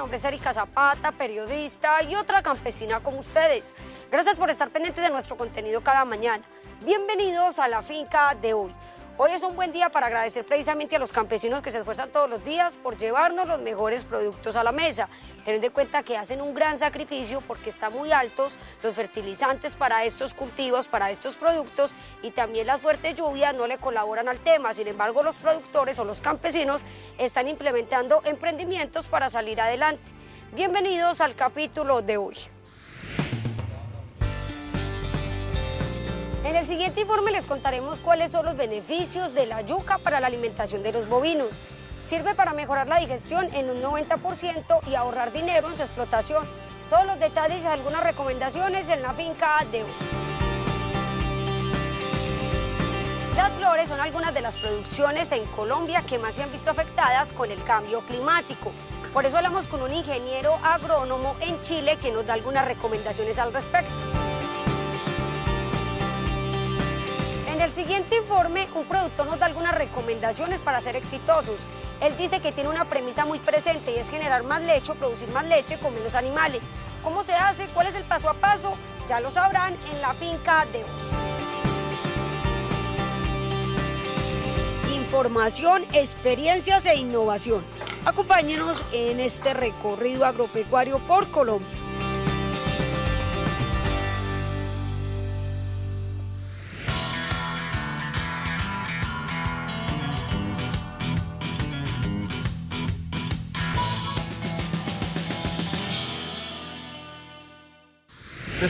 nombre es Erika Zapata, periodista y otra campesina como ustedes. Gracias por estar pendientes de nuestro contenido cada mañana. Bienvenidos a la finca de hoy. Hoy es un buen día para agradecer precisamente a los campesinos que se esfuerzan todos los días por llevarnos los mejores productos a la mesa, teniendo en cuenta que hacen un gran sacrificio porque están muy altos los fertilizantes para estos cultivos, para estos productos y también las fuertes lluvias no le colaboran al tema. Sin embargo, los productores o los campesinos están implementando emprendimientos para salir adelante. Bienvenidos al capítulo de hoy. En el siguiente informe les contaremos cuáles son los beneficios de la yuca para la alimentación de los bovinos. Sirve para mejorar la digestión en un 90% y ahorrar dinero en su explotación. Todos los detalles y algunas recomendaciones en la finca de hoy. Las flores son algunas de las producciones en Colombia que más se han visto afectadas con el cambio climático. Por eso hablamos con un ingeniero agrónomo en Chile que nos da algunas recomendaciones al respecto. En el siguiente informe, un productor nos da algunas recomendaciones para ser exitosos. Él dice que tiene una premisa muy presente y es generar más leche, producir más leche con menos animales. ¿Cómo se hace? ¿Cuál es el paso a paso? Ya lo sabrán en la finca de hoy. Información, experiencias e innovación. Acompáñenos en este recorrido agropecuario por Colombia.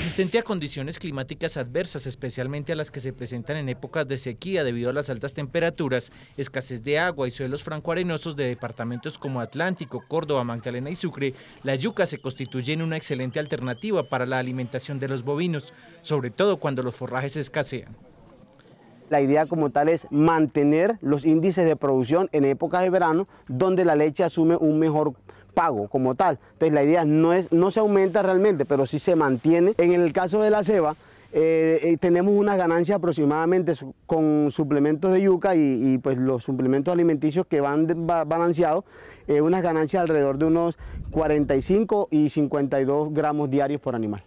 resistente a condiciones climáticas adversas, especialmente a las que se presentan en épocas de sequía debido a las altas temperaturas, escasez de agua y suelos francoarenosos de departamentos como Atlántico, Córdoba, Magdalena y Sucre, la yuca se constituye en una excelente alternativa para la alimentación de los bovinos, sobre todo cuando los forrajes escasean. La idea como tal es mantener los índices de producción en épocas de verano, donde la leche asume un mejor pago como tal. Entonces la idea no, es, no se aumenta realmente, pero sí se mantiene. En el caso de la ceba, eh, eh, tenemos una ganancia aproximadamente con suplementos de yuca y, pues los suplementos alimenticios que van balanceados, eh, unas ganancias alrededor de unos 45 y 52 gramos diarios por animal.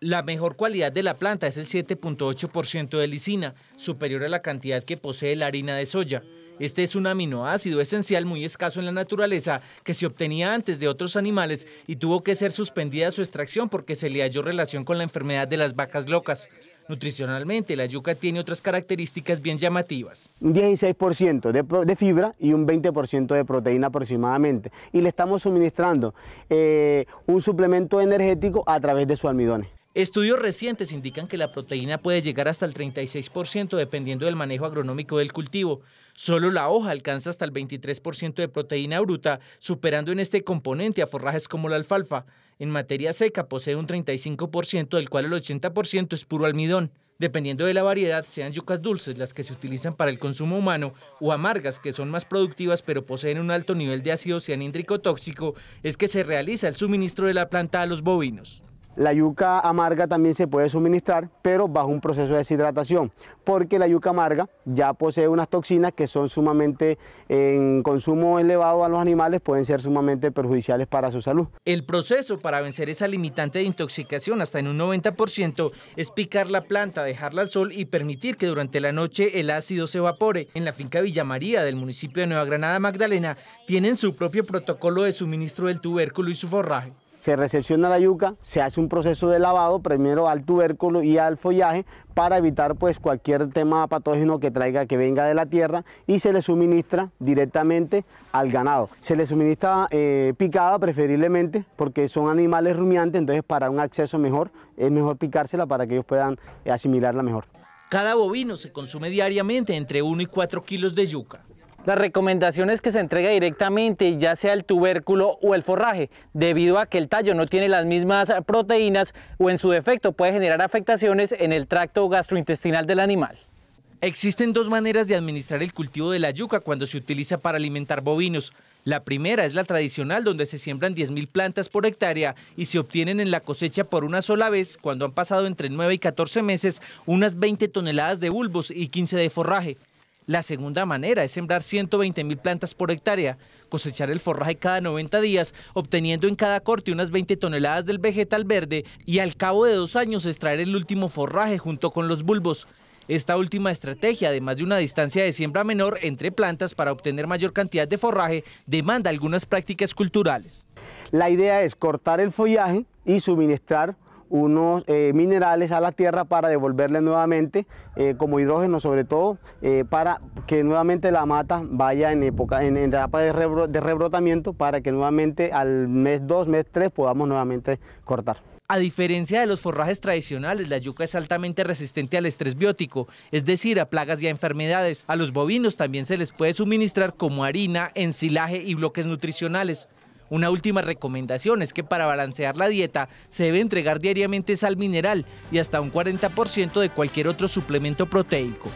La mejor cualidad de la planta es el 7.8% de lisina, superior a la cantidad que posee la harina de soya. Este es un aminoácido esencial muy escaso en la naturaleza que se obtenía antes de otros animales y tuvo que ser suspendida su extracción porque se le halló relación con la enfermedad de las vacas locas. Nutricionalmente, la yuca tiene otras características bien llamativas. Un 16% de, de, fibra y un 20% de proteína aproximadamente. Y le estamos suministrando eh, un suplemento energético a través de su almidón. Estudios recientes indican que la proteína puede llegar hasta el 36% dependiendo del manejo agronómico del cultivo. Solo la hoja alcanza hasta el 23% de proteína bruta, superando en este componente a forrajes como la alfalfa. En materia seca posee un 35%, del cual el 80% es puro almidón. Dependiendo de la variedad, sean yucas dulces las que se utilizan para el consumo humano o amargas que son más productivas pero poseen un alto nivel de ácido cianhídrico tóxico, es que se realiza el suministro de la planta a los bovinos. La yuca amarga también se puede suministrar, pero bajo un proceso de deshidratación, porque la yuca amarga ya posee unas toxinas que son sumamente, en consumo elevado a los animales, pueden ser sumamente perjudiciales para su salud. El proceso para vencer esa limitante de intoxicación hasta en un 90% es picar la planta, dejarla al sol y permitir que durante la noche el ácido se evapore. En la finca Villa María del municipio de Nueva Granada Magdalena tienen su propio protocolo de suministro del tubérculo y su forraje se recepciona la yuca, se hace un proceso de lavado primero al tubérculo y al follaje para evitar pues cualquier tema patógeno que traiga que venga de la tierra y se le suministra directamente al ganado. Se le suministra eh, picada preferiblemente porque son animales rumiantes, entonces para un acceso mejor es mejor picársela para que ellos puedan asimilarla mejor. Cada bovino se consume diariamente entre 1 y 4 kilos de yuca. La recomendación es que se entregue directamente ya sea el tubérculo o el forraje, debido a que el tallo no tiene las mismas proteínas o en su defecto puede generar afectaciones en el tracto gastrointestinal del animal. Existen dos maneras de administrar el cultivo de la yuca cuando se utiliza para alimentar bovinos. La primera es la tradicional, donde se siembran 10.000 plantas por hectárea y se obtienen en la cosecha por una sola vez, cuando han pasado entre 9 y 14 meses, unas 20 toneladas de bulbos y 15 de forraje. La segunda manera es sembrar 120 mil plantas por hectárea, cosechar el forraje cada 90 días, obteniendo en cada corte unas 20 toneladas del vegetal verde y al cabo de dos años extraer el último forraje junto con los bulbos. Esta última estrategia, además de una distancia de siembra menor entre plantas para obtener mayor cantidad de forraje, demanda algunas prácticas culturales. La idea es cortar el follaje y suministrar unos eh, minerales a la tierra para devolverle nuevamente eh, como hidrógeno sobre todo eh, para que nuevamente la mata vaya en época en, etapa de, de, rebrotamiento para que nuevamente al mes 2, mes 3 podamos nuevamente cortar. A diferencia de los forrajes tradicionales, la yuca es altamente resistente al estrés biótico, es decir, a plagas y a enfermedades. A los bovinos también se les puede suministrar como harina, ensilaje y bloques nutricionales. Una última recomendación es que para balancear la dieta se debe entregar diariamente sal mineral y hasta un 40% de cualquier otro suplemento proteico.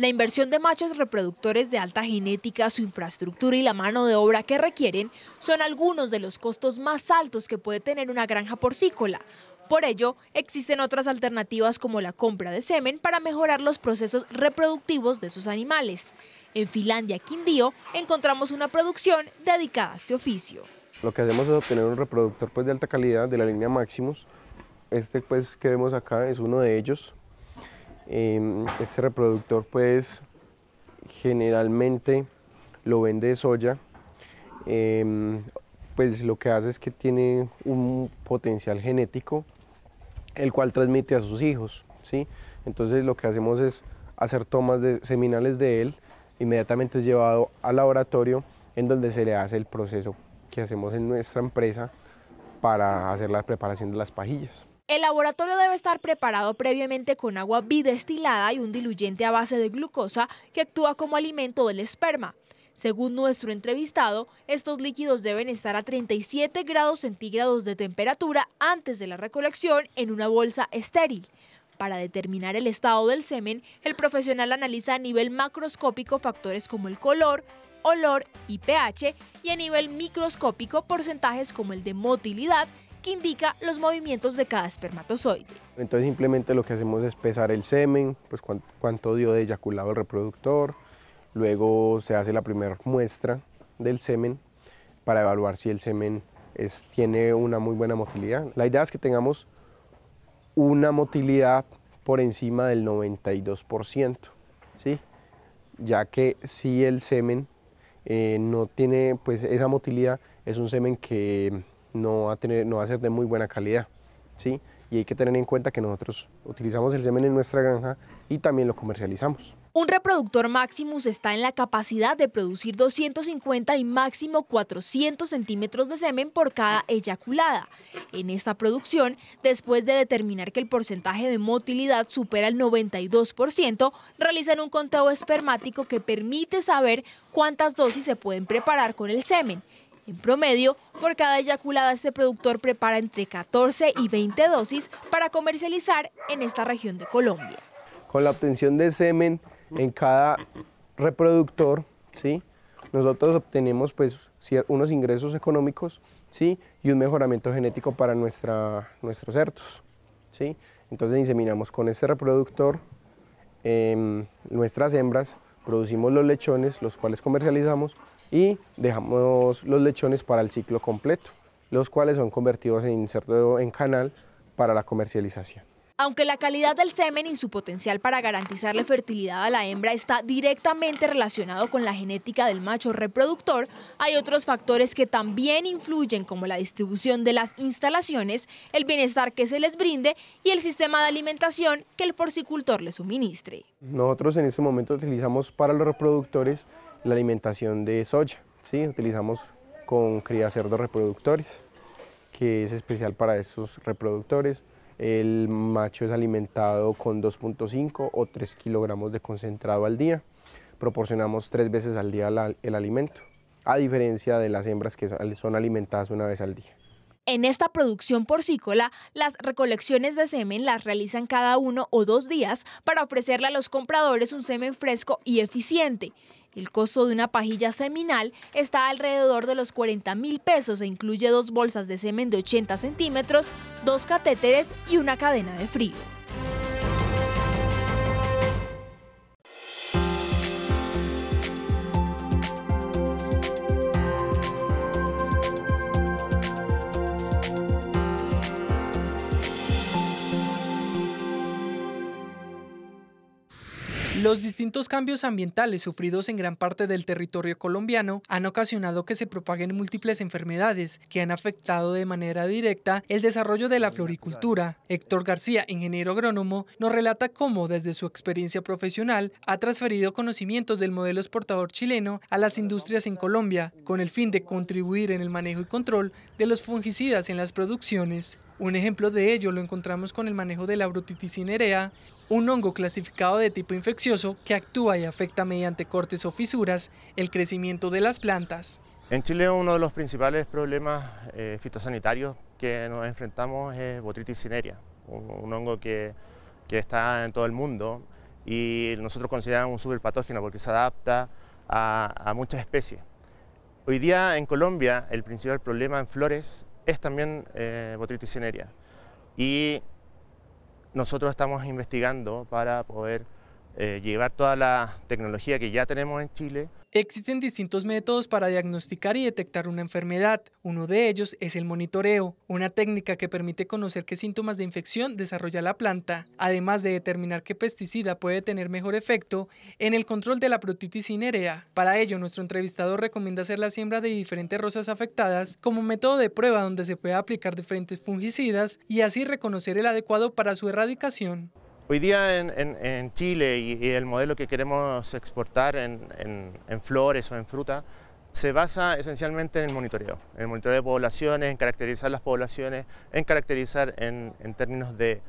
La inversión de machos reproductores de alta genética, su infraestructura y la mano de obra que requieren son algunos de los costos más altos que puede tener una granja porcícola. Por ello, existen otras alternativas como la compra de semen para mejorar los procesos reproductivos de sus animales. En Finlandia, Quindío, encontramos una producción dedicada a este oficio. Lo que hacemos es obtener un reproductor pues, de alta calidad de la línea Maximus. Este pues, que vemos acá es uno de ellos este reproductor pues generalmente lo vende soya. Em, pues lo que hace es que tiene un potencial genético el cual transmite a sus hijos. ¿sí? Entonces lo que hacemos es hacer tomas de, seminales de él, inmediatamente es llevado al laboratorio en donde se le hace el proceso que hacemos en nuestra empresa para hacer la preparación de las pajillas. El laboratorio debe estar preparado previamente con agua bidestilada y un diluyente a base de glucosa que actúa como alimento del esperma. Según nuestro entrevistado, estos líquidos deben estar a 37 grados centígrados de temperatura antes de la recolección en una bolsa estéril. Para determinar el estado del semen, el profesional analiza a nivel macroscópico factores como el color, olor y pH y a nivel microscópico porcentajes como el de motilidad que indica los movimientos de cada espermatozoide. Entonces simplemente lo que hacemos es pesar el semen, pues cuánto, dio de eyaculado el reproductor, luego se hace la primera muestra del semen para evaluar si el semen es, tiene una muy buena motilidad. La idea es que tengamos una motilidad por encima del 92%, ¿sí? ya que si el semen eh, no tiene pues, esa motilidad, es un semen que no va a, ser de muy buena calidad. ¿sí? Y hay que tener en cuenta que nosotros utilizamos el semen en nuestra granja y también lo comercializamos. Un reproductor Maximus está en la capacidad de producir 250 y máximo 400 centímetros de semen por cada eyaculada. En esta producción, después de determinar que el porcentaje de motilidad supera el 92%, realizan un conteo espermático que permite saber cuántas dosis se pueden preparar con el semen en promedio, por cada eyaculada este productor prepara entre 14 y 20 dosis para comercializar en esta región de Colombia. Con la obtención de semen en cada reproductor, ¿sí? nosotros obtenemos pues, unos ingresos económicos ¿sí? y un mejoramiento genético para nuestra, nuestros cerdos. ¿sí? Entonces inseminamos con ese reproductor em, nuestras hembras, producimos los lechones, los cuales comercializamos y dejamos los lechones para el ciclo completo, los cuales son convertidos en cerdo en canal para la comercialización. Aunque la calidad del semen y su potencial para garantizar la fertilidad a la hembra está directamente relacionado con la genética del macho reproductor, hay otros factores que también influyen como la distribución de las instalaciones, el bienestar que se les brinde y el sistema de alimentación que el porcicultor les suministre. Nosotros en este momento utilizamos para los reproductores la alimentación de soya. ¿sí? Utilizamos con cría cerdos reproductores, que es especial para estos reproductores. El macho es alimentado con 2.5 o 3 kilogramos de concentrado al día. Proporcionamos tres veces al día el alimento, a diferencia de las hembras que son alimentadas una vez al día. En esta producción porcícola, las recolecciones de semen las realizan cada uno o dos días para ofrecerle a los compradores un semen fresco y eficiente. El costo de una pajilla seminal está alrededor de los 40 mil pesos e incluye dos bolsas de semen de 80 centímetros, dos catéteres y una cadena de frío. Los distintos cambios ambientales sufridos en gran parte del territorio colombiano han ocasionado que se propaguen múltiples enfermedades que han afectado de manera directa el desarrollo de la floricultura. Héctor García, ingeniero agrónomo, nos relata cómo desde su experiencia profesional ha transferido conocimientos del modelo exportador chileno a las industrias en Colombia, con el fin de contribuir en el manejo y control de los fungicidas en las producciones. Un ejemplo de ello lo encontramos con el manejo de la brutitis cinerea, un hongo clasificado de tipo infeccioso que actúa y afecta mediante cortes o fisuras el crecimiento de las plantas. En Chile uno de los principales problemas eh, fitosanitarios que nos enfrentamos es botritis cinerea, un, hongo que, está en todo el mundo y nosotros consideramos un superpatógeno porque se adapta a, muchas especies. Hoy día en Colombia el principal problema en flores es también Botrytis eh, botritis cinerea y nosotros estamos investigando para poder eh, llevar toda la tecnología que ya tenemos en Chile. Existen distintos métodos para diagnosticar y detectar una enfermedad. Uno de ellos es el monitoreo, una técnica que permite conocer qué síntomas de infección desarrolla la planta, además de determinar qué pesticida puede tener mejor efecto en el control de la protitis cinerea. Para ello, nuestro entrevistado recomienda hacer la siembra de diferentes rosas afectadas como método de prueba donde se pueda aplicar diferentes fungicidas y así reconocer el adecuado para su erradicación. Hoy día en, Chile y, el modelo que queremos exportar en, flores o en fruta se basa esencialmente en el monitoreo, en el monitoreo de poblaciones, en caracterizar las poblaciones, en caracterizar en, términos de,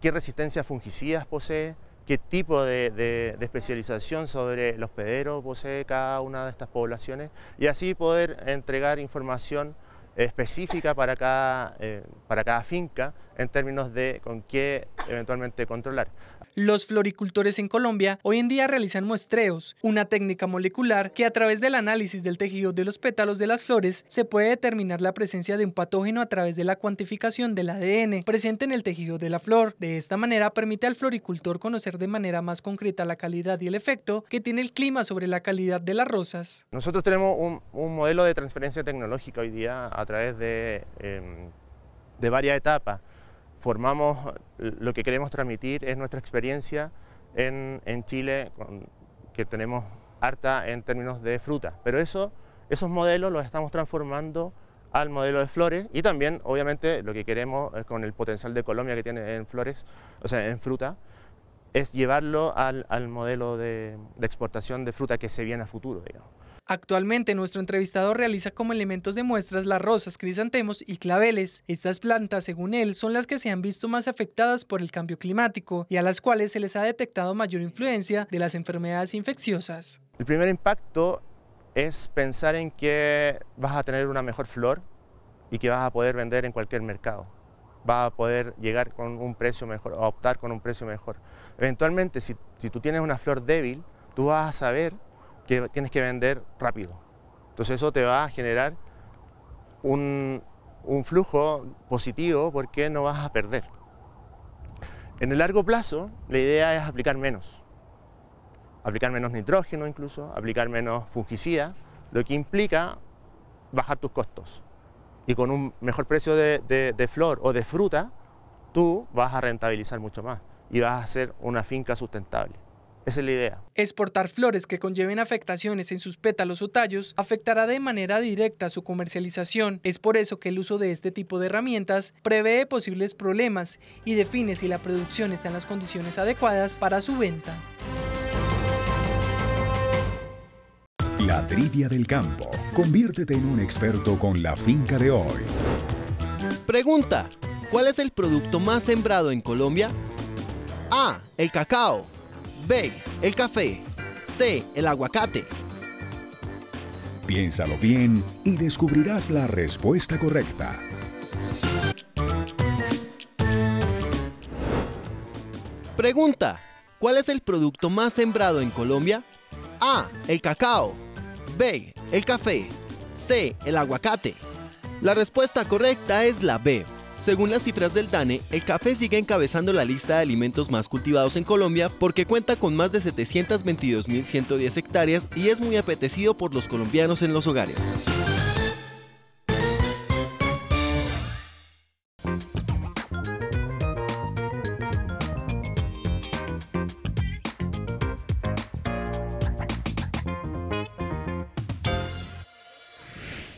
qué resistencia fungicidas posee, qué tipo de, especialización sobre los pederos posee cada una de estas poblaciones y así poder entregar información específica para cada, eh, para cada finca en términos de con qué eventualmente controlar. Los floricultores en Colombia hoy en día realizan muestreos, una técnica molecular que a través del análisis del tejido de los pétalos de las flores se puede determinar la presencia de un patógeno a través de la cuantificación del ADN presente en el tejido de la flor. De esta manera permite al floricultor conocer de manera más concreta la calidad y el efecto que tiene el clima sobre la calidad de las rosas. Nosotros tenemos un, modelo de transferencia tecnológica hoy día a través de em, varias etapas formamos, lo que queremos transmitir es nuestra experiencia en, Chile, que tenemos harta en términos de fruta. Pero eso, esos modelos los estamos transformando al modelo de flores y también, obviamente, lo que queremos eh, con el potencial de Colombia que tiene en flores, o sea, en fruta, es llevarlo al, modelo de, exportación de fruta que se viene a futuro, Actualmente nuestro entrevistado realiza como elementos de muestras las rosas, crisantemos y claveles. Estas plantas, según él, son las que se han visto más afectadas por el cambio climático y a las cuales se les ha detectado mayor influencia de las enfermedades infecciosas. El primer impacto es pensar en que vas a tener una mejor flor y que vas a poder vender en cualquier mercado. Vas a poder llegar con un precio mejor, o optar con un precio mejor. Eventualmente, si, si tú tienes una flor débil, tú vas a saber que tienes que vender rápido. Entonces eso te va a generar un, flujo positivo porque no vas a perder. En el largo plazo, la idea es aplicar menos. Aplicar menos nitrógeno incluso, aplicar menos fungicidas, lo que implica bajar tus costos. Y con un mejor precio de, de flor o de fruta, tú vas a rentabilizar mucho más y vas a hacer una finca sustentable es la idea. Exportar flores que conlleven afectaciones en sus pétalos o tallos afectará de manera directa su comercialización. Es por eso que el uso de este tipo de herramientas prevé posibles problemas y define si la producción está en las condiciones adecuadas para su venta. La trivia del campo. Conviértete en un experto con la finca de hoy. Pregunta. ¿Cuál es el producto más sembrado en Colombia? A. El cacao. B. El café. C. El aguacate. Piénsalo bien y descubrirás la respuesta correcta. Pregunta. ¿Cuál es el producto más sembrado en Colombia? A. El cacao. B. El café. C. El aguacate. La respuesta correcta es la B. Según las cifras del DANE, el café sigue encabezando la lista de alimentos más cultivados en Colombia porque cuenta con más de 722.110 hectáreas y es muy apetecido por los colombianos en los hogares.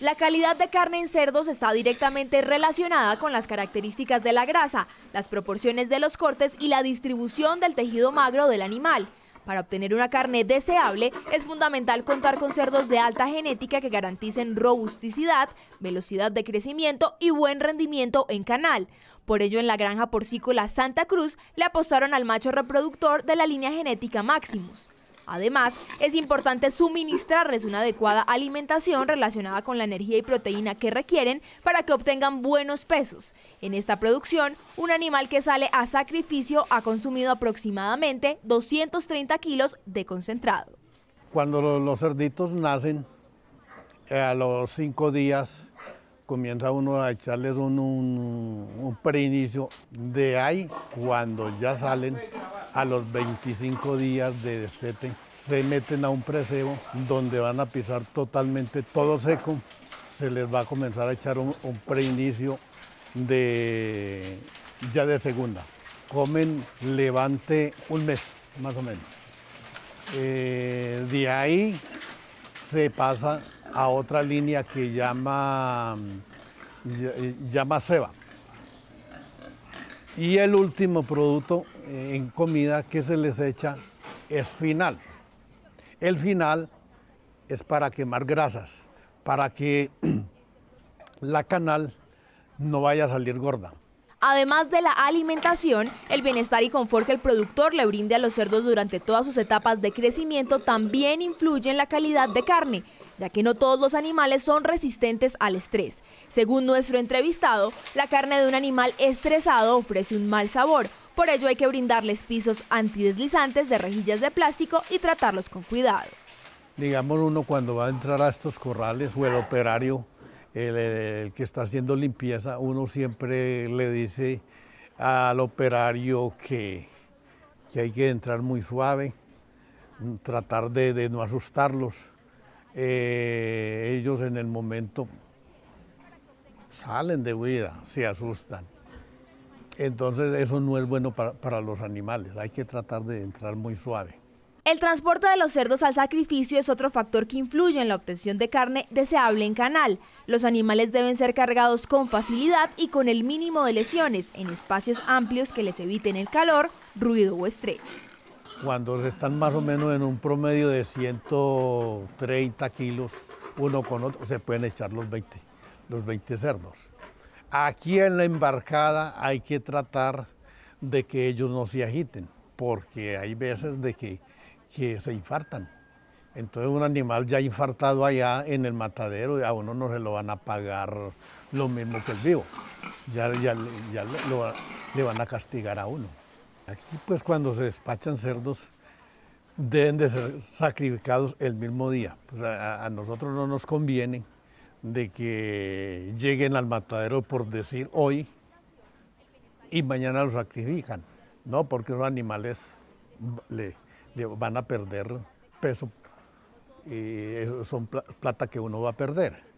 La calidad de carne en cerdos está directamente relacionada con las características de la grasa, las proporciones de los cortes y la distribución del tejido magro del animal. Para obtener una carne deseable es fundamental contar con cerdos de alta genética que garanticen robusticidad, velocidad de crecimiento y buen rendimiento en canal. Por ello, en la granja porcícola Santa Cruz le apostaron al macho reproductor de la línea genética Maximus. Además, es importante suministrarles una adecuada alimentación relacionada con la energía y proteína que requieren para que obtengan buenos pesos. En esta producción, un animal que sale a sacrificio ha consumido aproximadamente 230 kilos de concentrado. Cuando los cerditos nacen, eh, a los cinco días comienza uno a echarles un, preinicio. De ahí, cuando ya salen a los 25 días de destete, se meten a un precebo donde van a pisar totalmente todo seco. Se les va a comenzar a echar un, preinicio de, ya de segunda. Comen levante un mes, más o menos. Eh, de ahí se pasa a otra línea que llama, mm, llama ceba. Y el último producto eh, en comida que se les echa es final. El final es para quemar grasas, para que la canal no vaya a salir gorda. Además de la alimentación, el bienestar y confort que el productor le brinde a los cerdos durante todas sus etapas de crecimiento también influye en la calidad de carne, ya que no todos los animales son resistentes al estrés. Según nuestro entrevistado, la carne de un animal estresado ofrece un mal sabor, por ello hay que brindarles pisos antideslizantes de rejillas de plástico y tratarlos con cuidado. Digamos uno cuando va a entrar a estos corrales o el operario, el, que está haciendo limpieza, uno siempre le dice al operario que, hay que entrar muy suave, tratar de no asustarlos eh, ellos en el momento salen de huida, se asustan. Entonces eso no es bueno para, para los animales, hay que tratar de entrar muy suave. El transporte de los cerdos al sacrificio es otro factor que influye en la obtención de carne deseable en canal. Los animales deben ser cargados con facilidad y con el mínimo de lesiones en espacios amplios que les eviten el calor, ruido o estrés cuando están más o menos en un promedio de 130 kilos uno con otro, se pueden echar los 20, los 20 cerdos. Aquí en la embarcada hay que tratar de que ellos no se agiten, porque hay veces de que, se infartan. Entonces un animal ya infartado allá en el matadero, a uno no se lo van a pagar lo mismo que el vivo. Ya, le van a castigar a uno. Aquí pues cuando se despachan cerdos deben de ser sacrificados el mismo día. Pues, a, nosotros no nos conviene de que lleguen al matadero por decir hoy y mañana los sacrifican, Porque los animales le, van a perder peso y son plata que uno va a perder.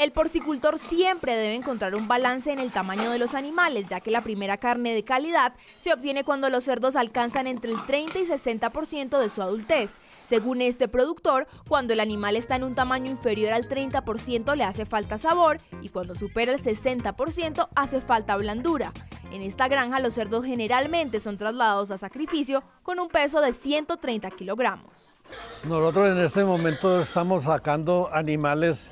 El porcicultor siempre debe encontrar un balance en el tamaño de los animales, ya que la primera carne de calidad se obtiene cuando los cerdos alcanzan entre el 30 y 60% de su adultez. Según este productor, cuando el animal está en un tamaño inferior al 30% le hace falta sabor y cuando supera el 60% hace falta blandura. En esta granja los cerdos generalmente son trasladados a sacrificio con un peso de 130 kilogramos. Nosotros en este momento estamos sacando animales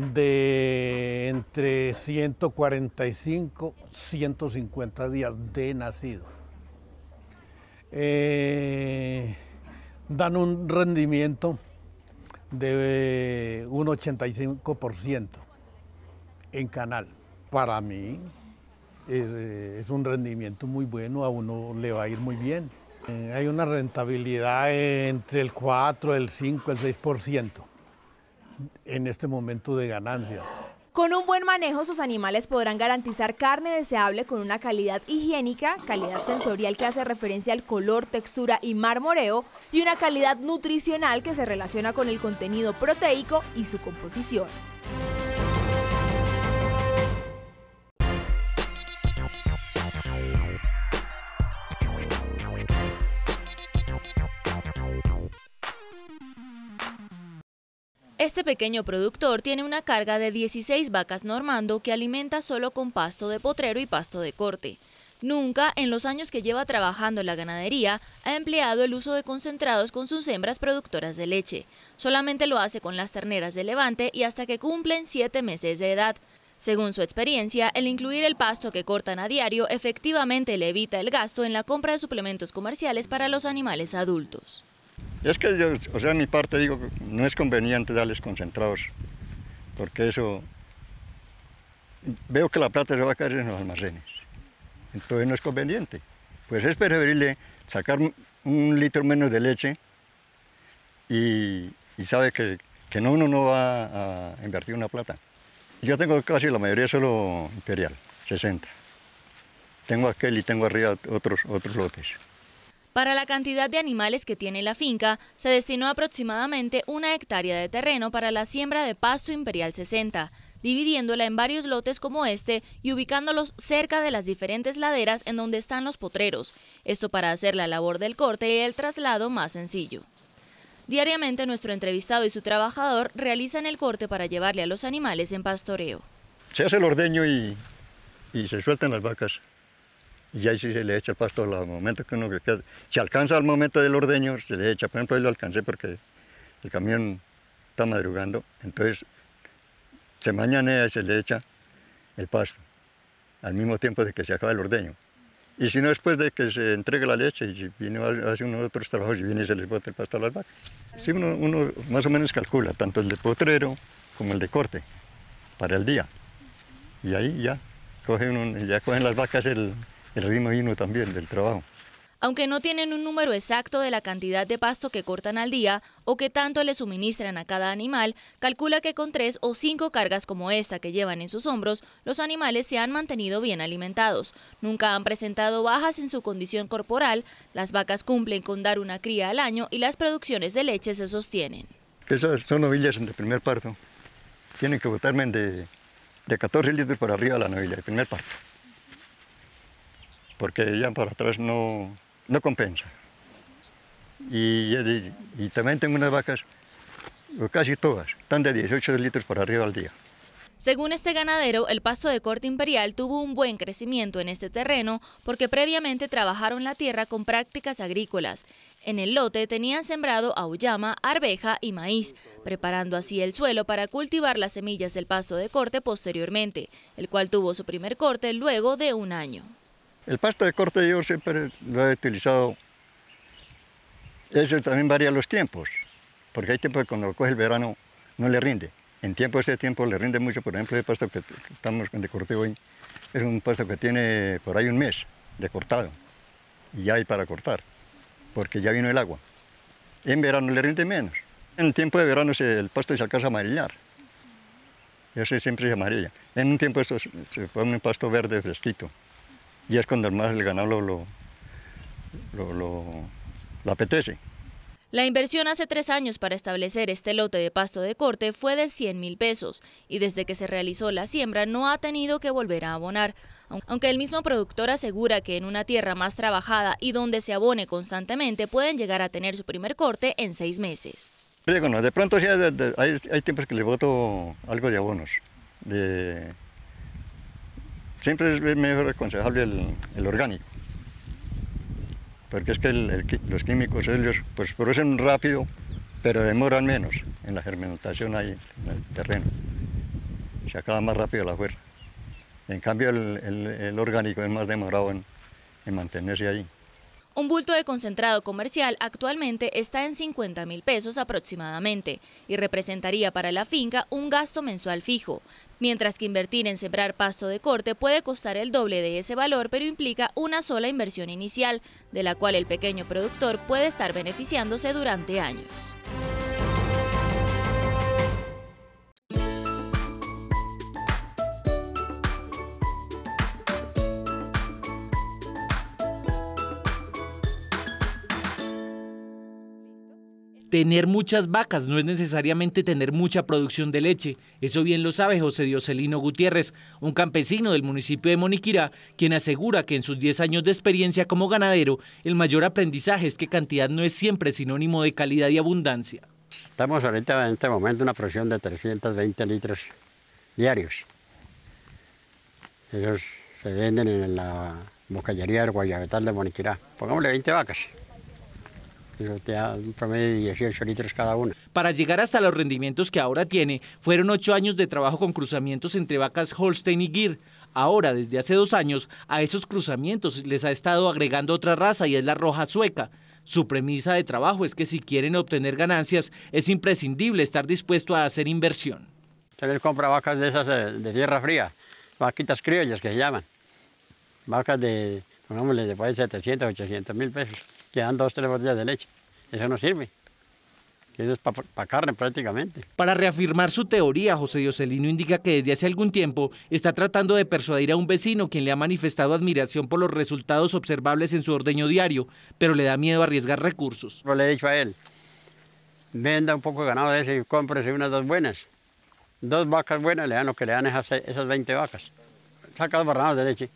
de entre 145 150 días de nacidos. Eh, dan un rendimiento de un 85% en canal. Para mí eh, es, un rendimiento muy bueno, a uno le va a ir muy bien. Eh, hay una rentabilidad entre el 4, el 5, el 6% en este momento de ganancias. Con un buen manejo, sus animales podrán garantizar carne deseable con una calidad higiénica, calidad sensorial que hace referencia al color, textura y marmoreo, y una calidad nutricional que se relaciona con el contenido proteico y su composición. Este pequeño productor tiene una carga de 16 vacas normando que alimenta solo con pasto de potrero y pasto de corte. Nunca, en los años que lleva trabajando en la ganadería, ha empleado el uso de concentrados con sus hembras productoras de leche. Solamente lo hace con las terneras de levante y hasta que cumplen 7 meses de edad. Según su experiencia, el incluir el pasto que cortan a diario efectivamente le evita el gasto en la compra de suplementos comerciales para los animales adultos. Es que yo, o sea, mi parte digo, no es conveniente darles concentrados, porque eso, veo que la plata se va a caer en los almacenes, entonces no es conveniente. Pues es preferible sacar un litro menos de leche y, y sabe que, no, uno no va a invertir una plata. Yo tengo casi la mayoría solo imperial, 60. Tengo aquel y tengo arriba otros, otros lotes. Para la cantidad de animales que tiene la finca, se destinó aproximadamente una hectárea de terreno para la siembra de pasto imperial 60, dividiéndola en varios lotes como este y ubicándolos cerca de las diferentes laderas en donde están los potreros, esto para hacer la labor del corte y el traslado más sencillo. Diariamente nuestro entrevistado y su trabajador realizan el corte para llevarle a los animales en pastoreo. Se hace el ordeño y, se sueltan las vacas y ahí sí se le echa el pasto al momento que uno que Si alcanza al momento del ordeño, se le echa. Por ejemplo, yo lo alcancé porque el camión está madrugando, entonces se mañanea y se le echa el pasto al mismo tiempo de que se acaba el ordeño. Y si no, después de que se entregue la leche y viene, hace unos otros trabajos y viene y se les bota el pasto a las vacas. Sí, uno, más o menos calcula tanto el de potrero como el de corte para el día. Y ahí ya, cogen ya cogen las vacas el, el ritmo vino también del trabajo. Aunque no tienen un número exacto de la cantidad de pasto que cortan al día o que tanto le suministran a cada animal, calcula que con tres o cinco cargas como esta que llevan en sus hombros, los animales se han mantenido bien alimentados. Nunca han presentado bajas en su condición corporal, las vacas cumplen con dar una cría al año y las producciones de leche se sostienen. Esas son novillas de primer parto. Tienen que botarme de, de 14 litros por arriba la novilla de primer parto porque ya para atrás no, no compensa. Y, también tengo unas vacas, casi todas, están de 18 litros por arriba al día. Según este ganadero, el pasto de corte imperial tuvo un buen crecimiento en este terreno porque previamente trabajaron la tierra con prácticas agrícolas. En el lote tenían sembrado auyama, arveja y maíz, preparando así el suelo para cultivar las semillas del pasto de corte posteriormente, el cual tuvo su primer corte luego de un año. El pasto de corte yo siempre lo he utilizado, eso también varía los tiempos, porque hay tiempos que cuando coge el verano no le rinde. En tiempo ese tiempo le rinde mucho, por ejemplo, el pasto que estamos de corte hoy es un pasto que tiene por ahí un mes de cortado y ya hay para cortar, porque ya vino el agua. En verano le rinde menos. En el tiempo de verano el pasto se alcanza a amarillar. Eso siempre se amarilla. En un tiempo se pone un pasto verde fresquito y es cuando más el ganado lo, lo, apetece. La inversión hace tres años para establecer este lote de pasto de corte fue de 100 mil pesos y desde que se realizó la siembra no ha tenido que volver a abonar. Aunque el mismo productor asegura que en una tierra más trabajada y donde se abone constantemente pueden llegar a tener su primer corte en seis meses. de pronto hay, tiempos que le voto algo de abonos, de siempre es mejor aconsejable el, orgánico, porque es que los químicos ellos pues producen rápido, pero demoran menos en la fermentación ahí en el terreno, se acaba más rápido la fuerza. En cambio el, orgánico es más demorado en mantenerse ahí. Un bulto de concentrado comercial actualmente está en 50 mil pesos aproximadamente y representaría para la finca un gasto mensual fijo, mientras que invertir en sembrar pasto de corte puede costar el doble de ese valor, pero implica una sola inversión inicial, de la cual el pequeño productor puede estar beneficiándose durante años. tener muchas vacas no es necesariamente tener mucha producción de leche. Eso bien lo sabe José Dioselino Gutiérrez, un campesino del municipio de Moniquirá, quien asegura que en sus 10 años de experiencia como ganadero, el mayor aprendizaje es que cantidad no es siempre sinónimo de calidad y abundancia. Estamos ahorita en este momento una producción de 320 litros diarios. Ellos se venden en la bocallería del Guayabetal de Moniquirá. Pongámosle 20 vacas un promedio de 18 litros cada una. Para llegar hasta los rendimientos que ahora tiene, fueron ocho años de trabajo con cruzamientos entre vacas Holstein y Gir. Ahora, desde hace dos años, a esos cruzamientos les ha estado agregando otra raza y es la roja sueca. Su premisa de trabajo es que si quieren obtener ganancias, es imprescindible estar dispuesto a hacer inversión. Se compra vacas de esas eh, de, Sierra tierra fría, vaquitas criollas que se llaman, vacas de, pongámosle, de 700, 800 mil pesos quedan dos, tres botellas de leche. Eso no sirve. Eso es para carne prácticamente. Para reafirmar su teoría, José Dioselino indica que desde hace algún tiempo está tratando de persuadir a un vecino quien le ha manifestado admiración por los resultados observables en su ordeño diario, pero le da miedo arriesgar recursos. Lo le he dicho a él, venda un poco de ganado ese y cómprese unas dos buenas. Dos vacas buenas le dan lo que le dan esas, esas 20 vacas. Saca dos barranas de leche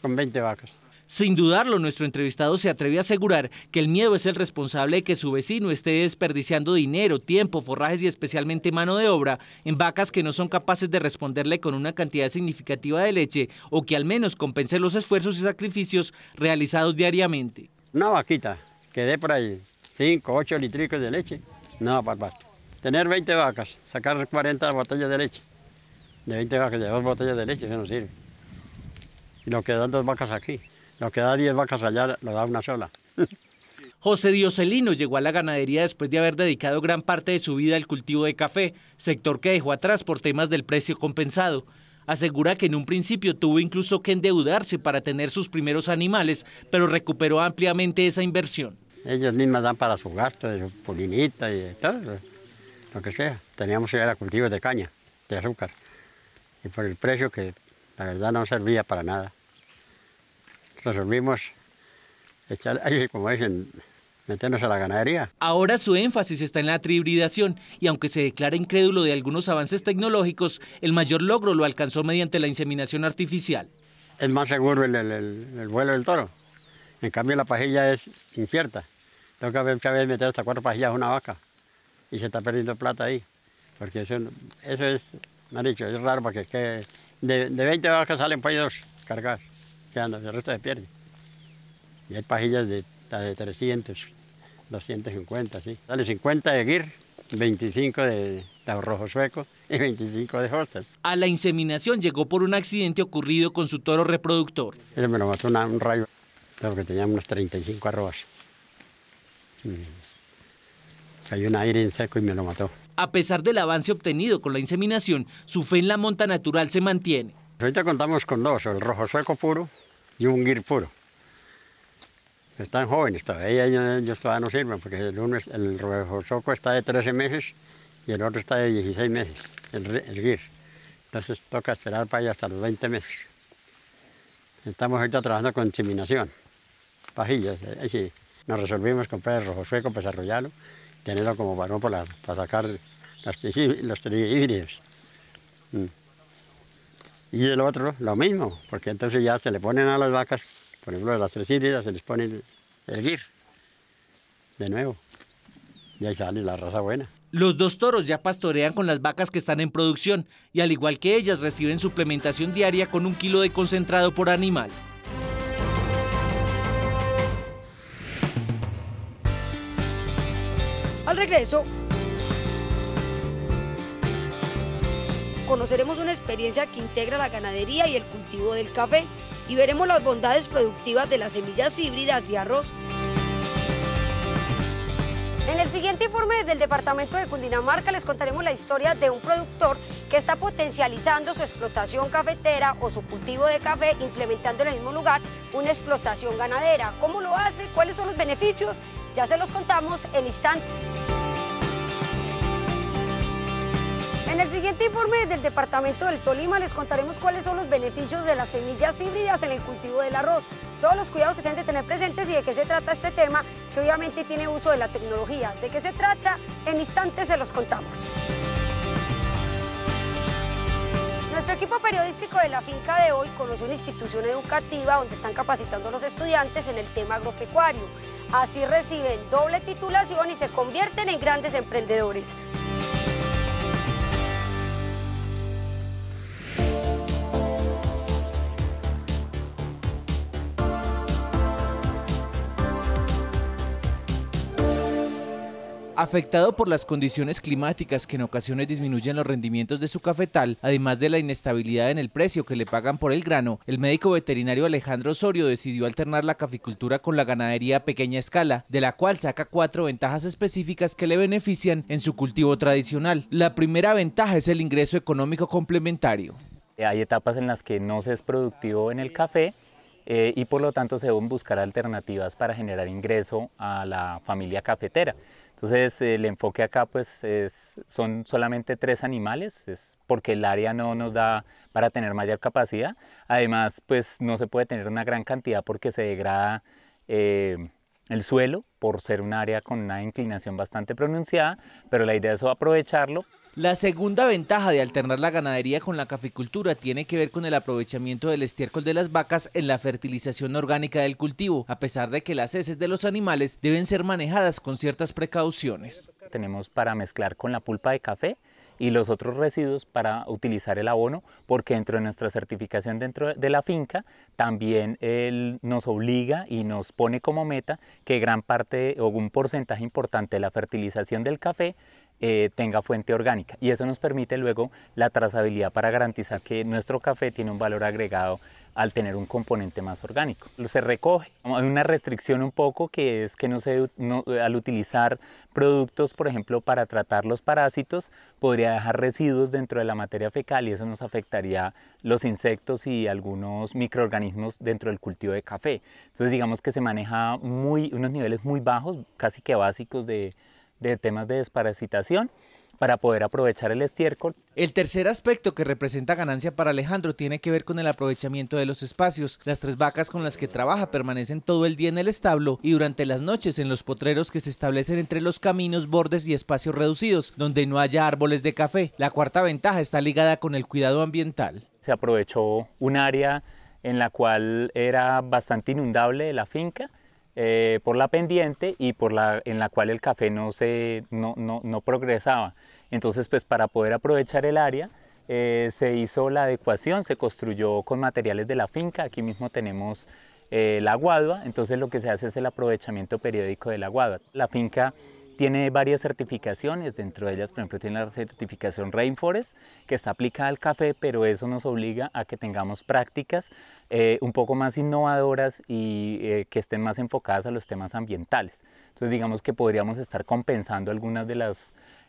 con 20 vacas. Sin dudarlo, nuestro entrevistado se atreve a asegurar que el miedo es el responsable de que su vecino esté desperdiciando dinero, tiempo, forrajes y especialmente mano de obra en vacas que no son capaces de responderle con una cantidad significativa de leche o que al menos compense los esfuerzos y sacrificios realizados diariamente. Una vaquita que dé por ahí 5, 8 litricos de leche, no, papá. Pues Tener 20 vacas, sacar 40 botellas de leche, de 20 vacas, de 2 botellas de leche, eso no sirve. Y nos quedan dos vacas aquí. Lo que da 10 vacas allá lo da una sola. José Dioselino llegó a la ganadería después de haber dedicado gran parte de su vida al cultivo de café, sector que dejó atrás por temas del precio compensado. Asegura que en un principio tuvo incluso que endeudarse para tener sus primeros animales, pero recuperó ampliamente esa inversión. Ellos mismas dan para su gasto, de su pulinita y todo, lo que sea. Teníamos que ir a cultivos de caña, de azúcar, y por el precio que la verdad no servía para nada resolvimos como dicen, meternos a la ganadería. Ahora su énfasis está en la tribridación y aunque se declara incrédulo de algunos avances tecnológicos, el mayor logro lo alcanzó mediante la inseminación artificial. Es más seguro el, el, vuelo del toro. En cambio la pajilla es incierta. Tengo que haber, meter hasta cuatro pajillas a una vaca y se está perdiendo plata ahí. Porque eso, eso es, me han dicho, es raro porque que de, 20 vacas salen pollos pues, dos cargadas el resto se pierde. Y hay pajillas de, 300, 250, sí. Sale 50 de guir, 25 de rojo sueco y 25 de hostas. A la inseminación llegó por un accidente ocurrido con su toro reproductor. Él me lo mató un rayo, creo que tenía unos 35 arrobas. Mm. Cayó un aire en seco y me lo mató. A pesar del avance obtenido con la inseminación, su fe en la monta natural se mantiene. Ahorita contamos con dos, el rojo sueco puro y un guir puro. Están jóvenes todavía, ellos, todavía no sirven porque el uno, es, está de 13 meses y el otro está de 16 meses, el, guir. Entonces toca esperar para allá hasta los 20 meses. Estamos ahorita trabajando con inseminación, pajillas, eh, así. Nos resolvimos comprar el rojo sueco para desarrollarlo, tenerlo como varón para, sacar las, los híbridos. Y el otro, lo mismo, porque entonces ya se le ponen a las vacas, por ejemplo, a las tres híbridas se les pone el, de nuevo. Y ahí sale la raza buena. Los dos toros ya pastorean con las vacas que están en producción y al igual que ellas reciben suplementación diaria con un kilo de concentrado por animal. Al regreso, conoceremos una experiencia que integra la ganadería y el cultivo del café y veremos las bondades productivas de las semillas híbridas de arroz. En el siguiente informe desde el departamento de Cundinamarca les contaremos la historia de un productor que está potencializando su explotación cafetera o su cultivo de café implementando en el mismo lugar una explotación ganadera. ¿Cómo lo hace? ¿Cuáles son los beneficios? Ya se los contamos en instantes. En el siguiente informe del Departamento del Tolima les contaremos cuáles son los beneficios de las semillas híbridas en el cultivo del arroz, todos los cuidados que se han de tener presentes y de qué se trata este tema, que obviamente tiene uso de la tecnología. ¿De qué se trata? En instantes se los contamos. Nuestro equipo periodístico de la finca de hoy conoce una institución educativa donde están capacitando a los estudiantes en el tema agropecuario. Así reciben doble titulación y se convierten en grandes emprendedores. Afectado por las condiciones climáticas que en ocasiones disminuyen los rendimientos de su cafetal, además de la inestabilidad en el precio que le pagan por el grano, el médico veterinario Alejandro Osorio decidió alternar la caficultura con la ganadería a pequeña escala, de la cual saca cuatro ventajas específicas que le benefician en su cultivo tradicional. La primera ventaja es el ingreso económico complementario. Eh, hay etapas en las que no se es productivo en el café, eh, y por lo tanto se deben buscar alternativas para generar ingreso a la familia cafetera. Entonces el enfoque acá pues es, son solamente tres animales, es porque el área no nos da para tener mayor capacidad. Además pues no se puede tener una gran cantidad porque se degrada eh, el suelo por ser un área con una inclinación bastante pronunciada, pero la idea es aprovecharlo la segunda ventaja de alternar la ganadería con la caficultura tiene que ver con el aprovechamiento del estiércol de las vacas en la fertilización orgánica del cultivo, a pesar de que las heces de los animales deben ser manejadas con ciertas precauciones. Tenemos para mezclar con la pulpa de café y los otros residuos para utilizar el abono, porque dentro de nuestra certificación dentro de la finca también nos obliga y nos pone como meta que gran parte o un porcentaje importante de la fertilización del café eh, tenga fuente orgánica. Y eso nos permite luego la trazabilidad para garantizar que nuestro café tiene un valor agregado al tener un componente más orgánico. Se recoge. Hay una restricción un poco que es que no se, al utilizar productos, por ejemplo, para tratar los parásitos, podría dejar residuos dentro de la materia fecal y eso nos afectaría los insectos y algunos microorganismos dentro del cultivo de café. Entonces digamos que se maneja muy, unos niveles muy bajos, casi que básicos de, de temas de desparasitación para poder aprovechar el estiércol. El tercer aspecto que representa ganancia para Alejandro tiene que ver con el aprovechamiento de los espacios. Las tres vacas con las que trabaja permanecen todo el día en el establo y durante las noches en los potreros que se establecen entre los caminos, bordes y espacios reducidos, donde no haya árboles de café. La cuarta ventaja está ligada con el cuidado ambiental. Se aprovechó un área en la cual era bastante inundable de la finca eh, por la pendiente y por la, en la cual el café no, se, no, no, progresaba. Entonces, pues para poder aprovechar el área, eh, se hizo la adecuación, se construyó con materiales de la finca, aquí mismo tenemos eh, la guadua, entonces lo que se hace es el aprovechamiento periódico de la guadua. La finca tiene varias certificaciones, dentro de ellas, por ejemplo, tiene la certificación Rainforest, que está aplicada al café, pero eso nos obliga a que tengamos prácticas eh, un poco más innovadoras y eh, que estén más enfocadas a los temas ambientales. Entonces, digamos que podríamos estar compensando algunas de las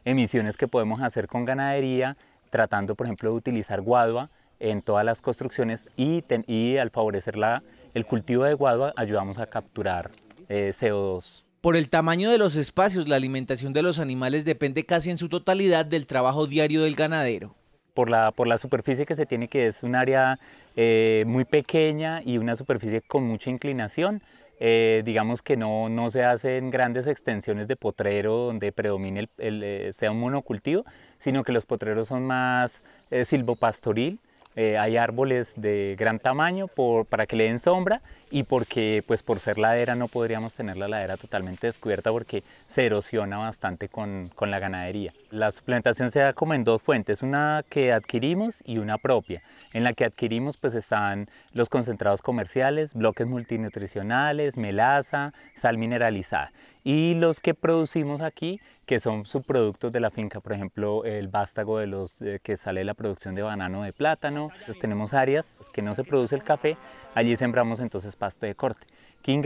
emisiones que podemos hacer con ganadería, tratando, por ejemplo, de utilizar guadua en todas las construcciones y, y al favorecer la, el cultivo de guadua ayudamos a capturar eh, CO2 por el tamaño de los espacios, la alimentación de los animales depende casi en su totalidad del trabajo diario del ganadero. Por la, superficie que se tiene, que es un área eh, muy pequeña y una superficie con mucha inclinación, eh, digamos que no, se hacen grandes extensiones de potrero donde predomine el, eh, sea un monocultivo, sino que los potreros son más silvopastoril, hay árboles de gran tamaño para que le den sombra y porque pues por ser ladera no podríamos tener la ladera totalmente descubierta porque se erosiona bastante con, con la ganadería. La suplementación se da como en dos fuentes, una que adquirimos y una propia. En la que adquirimos pues están los concentrados comerciales, bloques multinutricionales, melaza, sal mineralizada y los que producimos aquí que son subproductos de la finca, por ejemplo el vástago de los eh, que sale la producción de banano de plátano, tenemos áreas que no se produce el café Allí sembramos entonces pasto de corte, King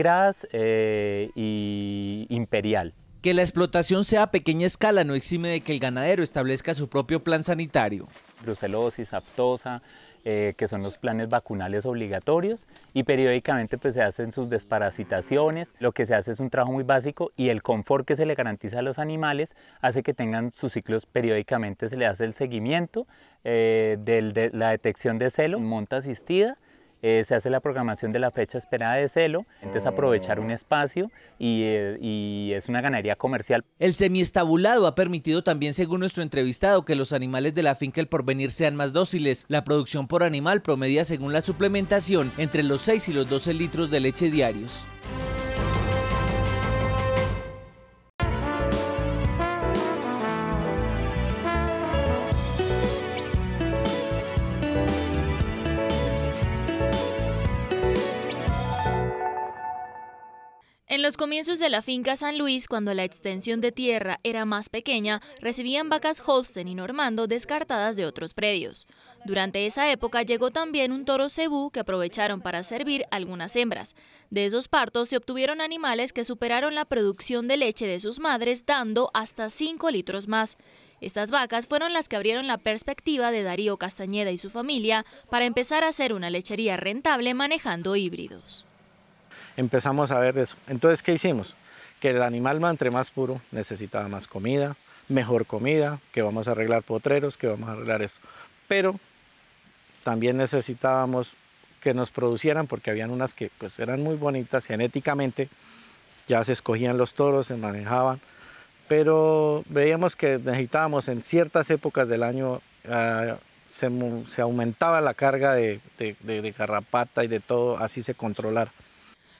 eh, y imperial. Que la explotación sea a pequeña escala no exime de que el ganadero establezca su propio plan sanitario. Brucelosis, aptosa, eh, que son los planes vacunales obligatorios y periódicamente pues se hacen sus desparasitaciones, lo que se hace es un trabajo muy básico y el confort que se le garantiza a los animales hace que tengan sus ciclos periódicamente, se le hace el seguimiento eh, de la detección de celo, monta asistida eh, se hace la programación de la fecha esperada de celo, entonces mm. aprovechar un espacio eh, y, es una ganadería comercial. El semiestabulado ha permitido también, según nuestro entrevistado, que los animales de la finca El Porvenir sean más dóciles. La producción por animal promedia, según la suplementación, entre los 6 y los 12 litros de leche diarios. los comienzos de la finca San Luis, cuando la extensión de tierra era más pequeña, recibían vacas Holstein y Normando descartadas de otros predios. Durante esa época llegó también un toro cebú que aprovecharon para servir algunas hembras. De esos partos se obtuvieron animales que superaron la producción de leche de sus madres, dando hasta 5 litros más. Estas vacas fueron las que abrieron la perspectiva de Darío Castañeda y su familia para empezar a hacer una lechería rentable manejando híbridos empezamos a ver eso. Entonces, ¿qué hicimos? Que el animal, entre más puro, necesitaba más comida, mejor comida, que vamos a arreglar potreros, que vamos a arreglar esto. Pero también necesitábamos que nos producieran, porque habían unas que pues, eran muy bonitas genéticamente, ya se escogían los toros, se manejaban, pero veíamos que necesitábamos en ciertas épocas del año, ah, se, aumentaba la carga de, de, de garrapata y de todo, así se controlar.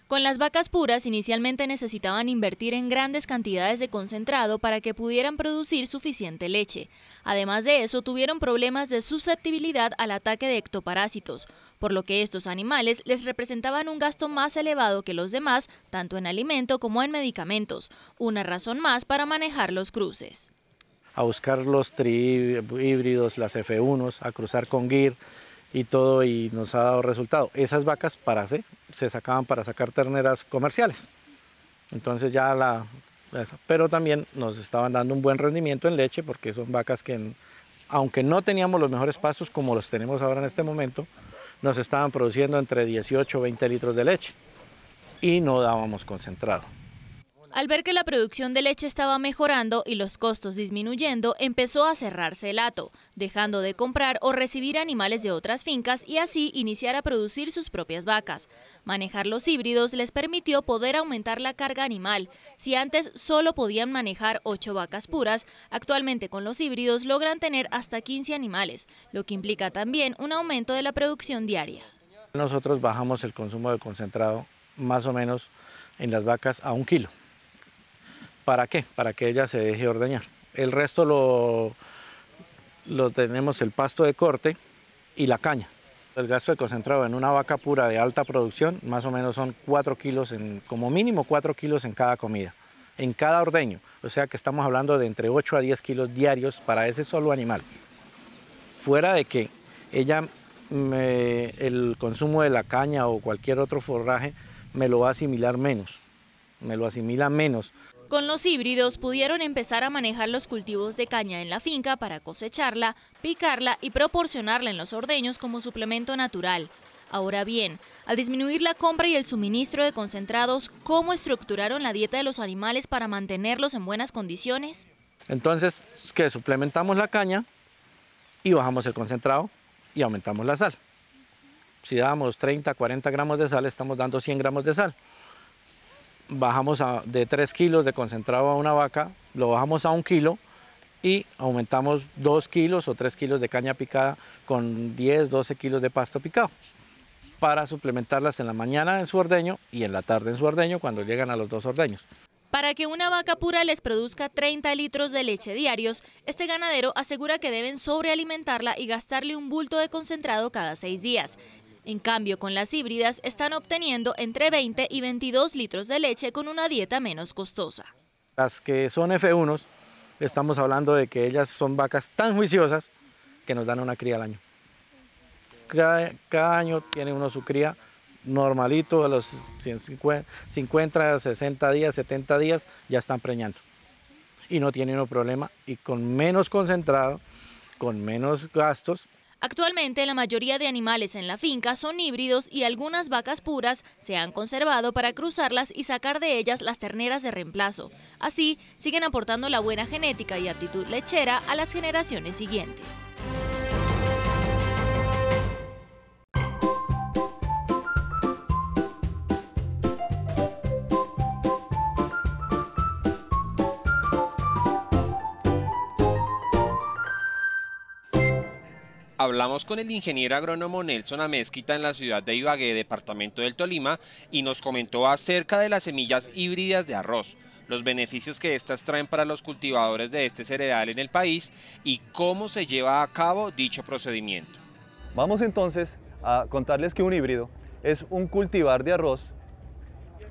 Con las vacas puras inicialmente necesitaban invertir en grandes cantidades de concentrado para que pudieran producir suficiente leche. Además de eso, tuvieron problemas de susceptibilidad al ataque de ectoparásitos, por lo que estos animales les representaban un gasto más elevado que los demás, tanto en alimento como en medicamentos, una razón más para manejar los cruces. A buscar los trihíbridos, las F1, a cruzar con GIR, y todo y nos ha dado resultado. Esas vacas para se, se sacaban para sacar terneras comerciales. Entonces ya la... Pero también nos estaban dando un buen rendimiento en leche porque son vacas que, aunque no teníamos los mejores pastos como los tenemos ahora en este momento, nos estaban produciendo entre 18 o 20 litros de leche y no dábamos concentrado. Al ver que la producción de leche estaba mejorando y los costos disminuyendo, empezó a cerrarse el hato, dejando de comprar o recibir animales de otras fincas y así iniciar a producir sus propias vacas. Manejar los híbridos les permitió poder aumentar la carga animal. Si antes solo podían manejar 8 vacas puras, actualmente con los híbridos logran tener hasta 15 animales, lo que implica también un aumento de la producción diaria. Nosotros bajamos el consumo de concentrado más o menos en las vacas a un kilo. ¿Para qué? Para que ella se deje ordeñar. El resto lo, lo tenemos el pasto de corte y la caña. El gasto de concentrado en una vaca pura de alta producción más o menos son 4 kilos, en, como mínimo 4 kilos en cada comida, en cada ordeño. O sea que estamos hablando de entre 8 a 10 kilos diarios para ese solo animal. Fuera de que ella, el consumo de la caña o cualquier otro forraje me lo va a asimilar menos, me lo asimila menos. Con los híbridos pudieron empezar a manejar los cultivos de caña en la finca para cosecharla, picarla y proporcionarla en los ordeños como suplemento natural. Ahora bien, al disminuir la compra y el suministro de concentrados, ¿cómo estructuraron la dieta de los animales para mantenerlos en buenas condiciones? Entonces, que suplementamos la caña y bajamos el concentrado y aumentamos la sal. Si damos 30, 40 gramos de sal, estamos dando 100 gramos de sal bajamos de 3 kilos de concentrado a una vaca, lo bajamos a un kilo y aumentamos 2 kilos o 3 kilos de caña picada con 10, 12 kilos de pasto picado para suplementarlas en la mañana en su ordeño y en la tarde en su ordeño cuando llegan a los dos ordeños. Para que una vaca pura les produzca 30 litros de leche diarios, este ganadero asegura que deben sobrealimentarla y gastarle un bulto de concentrado cada seis días. En cambio, con las híbridas están obteniendo entre 20 y 22 litros de leche con una dieta menos costosa. Las que son F1, estamos hablando de que ellas son vacas tan juiciosas que nos dan una cría al año. Cada, año tiene uno su cría normalito, a los 50, 60 días, 70 días ya están preñando. Y no tiene uno problema y con menos concentrado, con menos gastos, Actualmente la mayoría de animales en la finca son híbridos y algunas vacas puras se han conservado para cruzarlas y sacar de ellas las terneras de reemplazo. Así siguen aportando la buena genética y aptitud lechera a las generaciones siguientes. hablamos con el ingeniero agrónomo Nelson Amezquita en la ciudad de Ibagué, departamento del Tolima, y nos comentó acerca de las semillas híbridas de arroz, los beneficios que estas traen para los cultivadores de este cereal en el país y cómo se lleva a cabo dicho procedimiento. Vamos entonces a contarles que un híbrido es un cultivar de arroz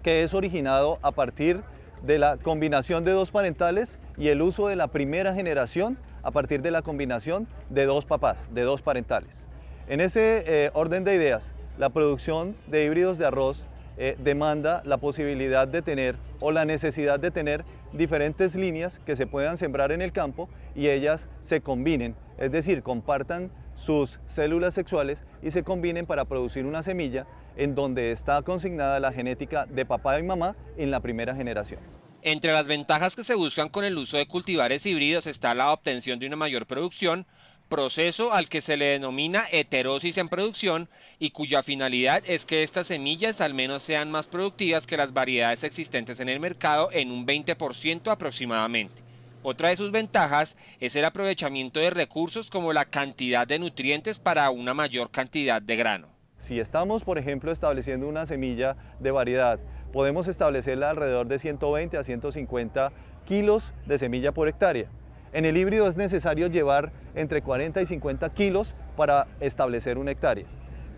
que es originado a partir de la combinación de dos parentales y el uso de la primera generación a partir de la combinación de dos papás, de dos parentales. En ese eh, orden de ideas, la producción de híbridos de arroz eh, demanda la posibilidad de tener o la necesidad de tener diferentes líneas que se puedan sembrar en el campo y ellas se combinen, es decir, compartan sus células sexuales y se combinen para producir una semilla en donde está consignada la genética de papá y mamá en la primera generación. Entre las ventajas que se buscan con el uso de cultivares híbridos está la obtención de una mayor producción, proceso al que se le denomina heterosis en producción y cuya finalidad es que estas semillas al menos sean más productivas que las variedades existentes en el mercado en un 20% aproximadamente. Otra de sus ventajas es el aprovechamiento de recursos como la cantidad de nutrientes para una mayor cantidad de grano. Si estamos, por ejemplo, estableciendo una semilla de variedad podemos establecerla alrededor de 120 a 150 kilos de semilla por hectárea. En el híbrido es necesario llevar entre 40 y 50 kilos para establecer una hectárea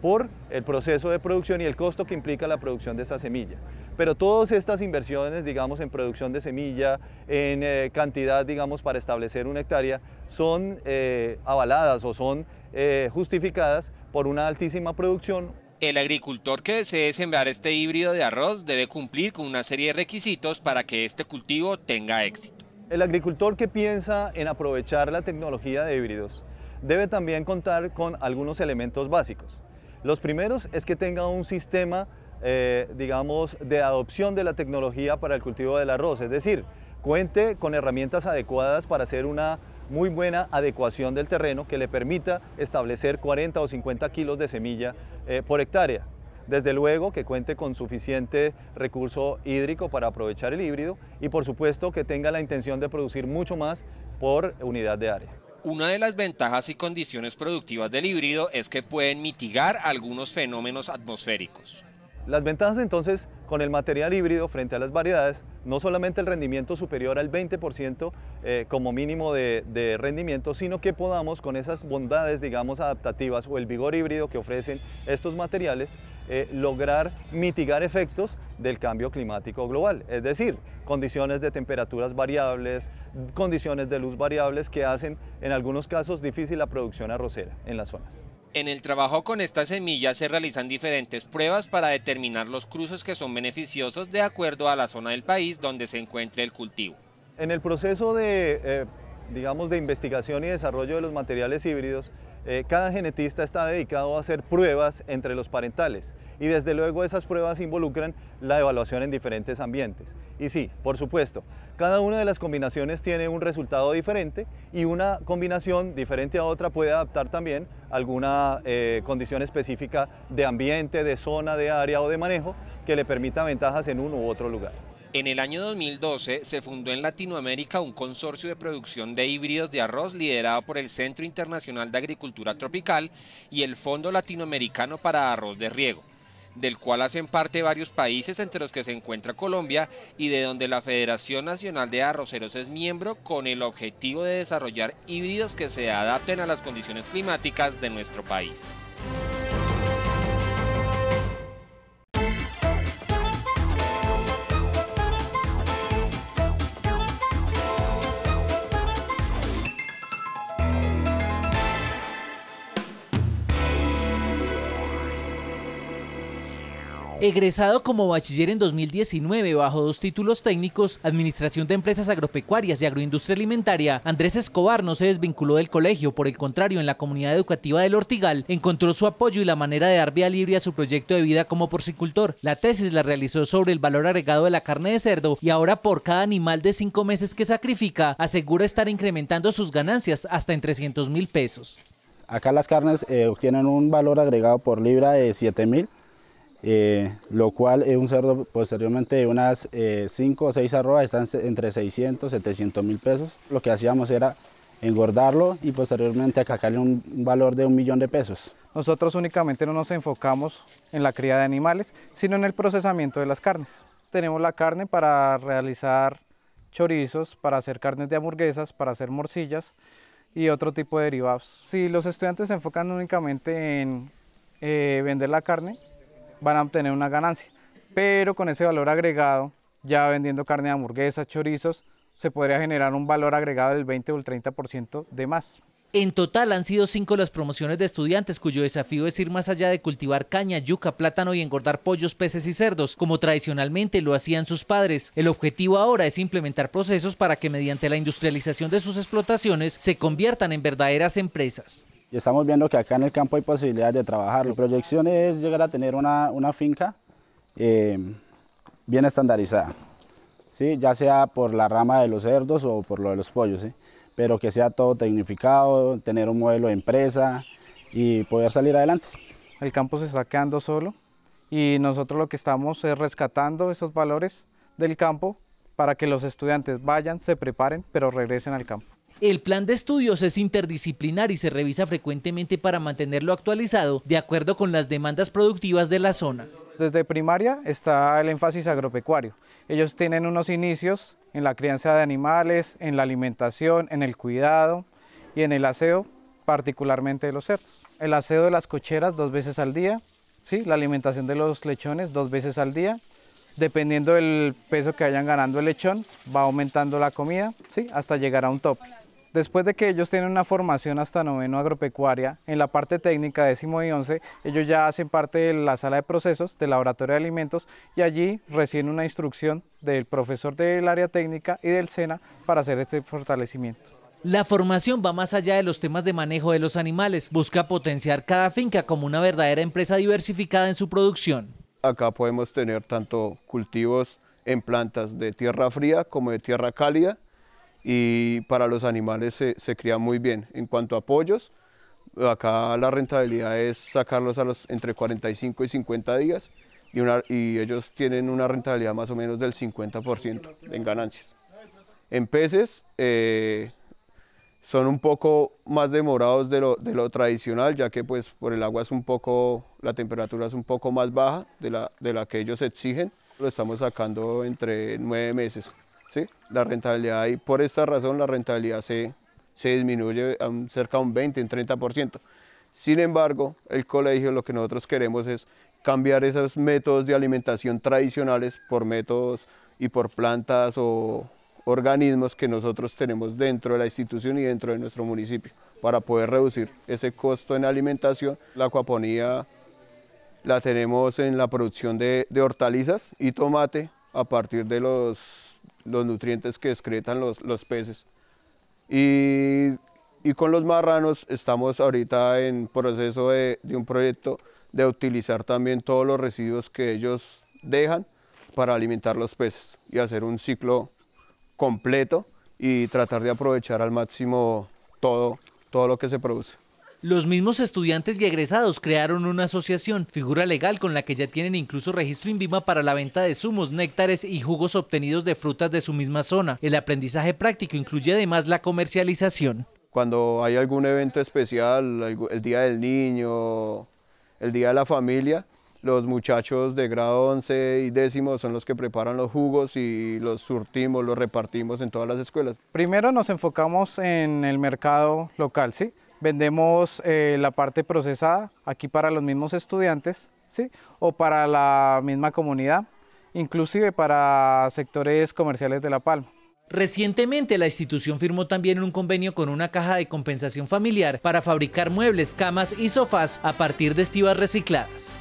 por el proceso de producción y el costo que implica la producción de esa semilla. Pero todas estas inversiones, digamos, en producción de semilla, en eh, cantidad, digamos, para establecer una hectárea, son eh, avaladas o son eh, justificadas por una altísima producción el agricultor que desee sembrar este híbrido de arroz debe cumplir con una serie de requisitos para que este cultivo tenga éxito. El agricultor que piensa en aprovechar la tecnología de híbridos debe también contar con algunos elementos básicos. Los primeros es que tenga un sistema, eh, digamos, de adopción de la tecnología para el cultivo del arroz, es decir, cuente con herramientas adecuadas para hacer una muy buena adecuación del terreno que le permita establecer 40 o 50 kilos de semilla eh, por hectárea. Desde luego que cuente con suficiente recurso hídrico para aprovechar el híbrido y por supuesto que tenga la intención de producir mucho más por unidad de área. Una de las ventajas y condiciones productivas del híbrido es que pueden mitigar algunos fenómenos atmosféricos. Las ventajas entonces con el material híbrido frente a las variedades, no solamente el rendimiento superior al 20% eh, como mínimo de, rendimiento, sino que podamos con esas bondades, digamos, adaptativas o el vigor híbrido que ofrecen estos materiales, eh, lograr mitigar efectos del cambio climático global. Es decir, condiciones de temperaturas variables, condiciones de luz variables que hacen en algunos casos difícil la producción arrocera en las zonas. En el trabajo con estas semillas se realizan diferentes pruebas para determinar los cruces que son beneficiosos de acuerdo a la zona del país donde se encuentre el cultivo. En el proceso de, eh, investigación y desarrollo de los materiales híbridos, eh, cada genetista está dedicado a hacer pruebas entre los parentales y desde luego esas pruebas involucran la evaluación en diferentes ambientes. Y sí, por supuesto, cada una de las combinaciones tiene un resultado diferente y una combinación diferente a otra puede adaptar también alguna eh, condición específica de ambiente, de zona, de área o de manejo que le permita ventajas en uno u otro lugar. En el año 2012 se fundó en Latinoamérica un consorcio de producción de híbridos de arroz liderado por el Centro Internacional de Agricultura Tropical y el Fondo Latinoamericano para Arroz de Riego del cual hacen parte varios países entre los que se encuentra Colombia y de donde la Federación Nacional de Arroceros es miembro con el objetivo de desarrollar híbridos que se adapten a las condiciones climáticas de nuestro país. Egresado como bachiller en 2019 bajo dos títulos técnicos, Administración de Empresas Agropecuarias y Agroindustria Alimentaria, Andrés Escobar no se desvinculó del colegio, por el contrario, en la comunidad educativa del Ortigal encontró su apoyo y la manera de dar vía libre a su proyecto de vida como porcicultor. La tesis la realizó sobre el valor agregado de la carne de cerdo y ahora por cada animal de cinco meses que sacrifica, asegura estar incrementando sus ganancias hasta en 300 mil pesos. Acá las carnes eh, obtienen un valor agregado por libra de 7 mil eh, lo cual es eh, un cerdo posteriormente de unas 5 eh, o 6 arrobas, están entre 600 y 700 mil pesos. Lo que hacíamos era engordarlo y posteriormente acacarle un valor de un millón de pesos. Nosotros únicamente no nos enfocamos en la cría de animales, sino en el procesamiento de las carnes. Tenemos la carne para realizar chorizos, para hacer carnes de hamburguesas, para hacer morcillas y otro tipo de derivados. Si los estudiantes se enfocan únicamente en vender la carne, van a obtener una ganancia. Pero con ese valor agregado, ya vendiendo carne de hamburguesas, chorizos, se podría generar un valor agregado del 20 o el 30% de más. En total han sido cinco las promociones de estudiantes cuyo desafío es ir más allá de cultivar caña, yuca, plátano y engordar pollos, peces y cerdos, como tradicionalmente lo hacían sus padres. El objetivo ahora es implementar procesos para que mediante la industrialización de sus explotaciones se conviertan en verdaderas empresas y estamos viendo que acá en el campo hay posibilidades de trabajar. La proyección es llegar a tener una, finca eh, bien estandarizada, ¿sí? ya sea por la rama de los cerdos o por lo de los pollos, pero que sea todo tecnificado, tener un modelo de empresa y poder salir adelante. El campo se está quedando solo y nosotros lo que estamos es rescatando esos valores del campo para que los estudiantes vayan, se preparen, pero regresen al campo. El plan de estudios es interdisciplinar y se revisa frecuentemente para mantenerlo actualizado de acuerdo con las demandas productivas de la zona. Desde primaria está el énfasis agropecuario. Ellos tienen unos inicios en la crianza de animales, en la alimentación, en el cuidado y en el aseo, particularmente de los cerdos. El aseo de las cocheras dos veces al día, ¿sí? la alimentación de los lechones dos veces al día, dependiendo del peso que vayan ganando el lechón, va aumentando la comida, ¿sí? hasta llegar a un tope. Después de que ellos tienen una formación hasta noveno agropecuaria, en la parte técnica décimo y once, ellos ya hacen parte de la sala de procesos del laboratorio de alimentos y allí reciben una instrucción del profesor del área técnica y del SENA para hacer este fortalecimiento. La formación va más allá de los temas de manejo de los animales, busca potenciar cada finca como una verdadera empresa diversificada en su producción. Acá podemos tener tanto cultivos en plantas de tierra fría como de tierra cálida, y para los animales se, se cría muy bien. En cuanto a pollos, acá la rentabilidad es sacarlos a los entre 45 y 50 días y, y ellos tienen una rentabilidad más o menos del 50% en ganancias. En peces eh, son un poco más demorados de lo, tradicional, ya que pues por el agua es un poco, la temperatura es un poco más baja de la, de la que ellos exigen. Lo estamos sacando entre nueve meses. La rentabilidad, y por esta razón la rentabilidad se, se disminuye a um, cerca de un 20, un 30%. Sin embargo, el colegio lo que nosotros queremos es cambiar esos métodos de alimentación tradicionales por métodos y por plantas o organismos que nosotros tenemos dentro de la institución y dentro de nuestro municipio para poder reducir ese costo en alimentación. La acuaponía la tenemos en la producción de hortalizas y tomate a partir de los los nutrientes que excretan los, peces. Y, con los marranos estamos ahorita en proceso de, de un proyecto de utilizar también todos los residuos que ellos dejan para alimentar los peces y hacer un ciclo completo y tratar de aprovechar al máximo todo, todo lo que se produce los mismos estudiantes y egresados crearon una asociación, figura legal con la que ya tienen incluso registro INVIMA para la venta de zumos, néctares y jugos obtenidos de frutas de su misma zona. El aprendizaje práctico incluye además la comercialización. Cuando hay algún evento especial, el Día del Niño, el Día de la Familia, los muchachos de grado 11 y décimo son los que preparan los jugos y los surtimos, los repartimos en todas las escuelas. Primero nos enfocamos en el mercado local, ¿sí? Vendemos eh, la parte procesada aquí para los mismos estudiantes ¿sí? o para la misma comunidad, inclusive para sectores comerciales de La Palma. Recientemente la institución firmó también un convenio con una caja de compensación familiar para fabricar muebles, camas y sofás a partir de estivas recicladas.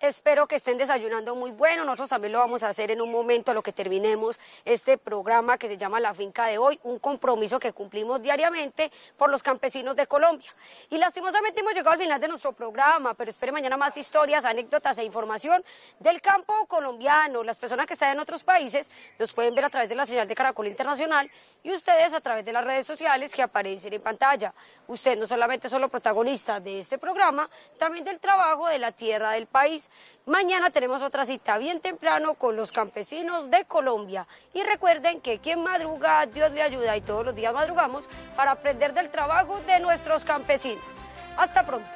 Espero que estén desayunando muy bueno. Nosotros también lo vamos a hacer en un momento a lo que terminemos este programa que se llama La Finca de Hoy, un compromiso que cumplimos diariamente por los campesinos de Colombia. Y lastimosamente hemos llegado al final de nuestro programa, pero espere mañana más historias, anécdotas e información del campo colombiano. Las personas que están en otros países nos pueden ver a través de la señal de Caracol Internacional y ustedes a través de las redes sociales que aparecen en pantalla. Usted no solamente son los protagonistas de este programa, también del trabajo de la tierra del país. Mañana tenemos otra cita bien temprano con los campesinos de Colombia. Y recuerden que quien madruga, Dios le ayuda y todos los días madrugamos para aprender del trabajo de nuestros campesinos. Hasta pronto.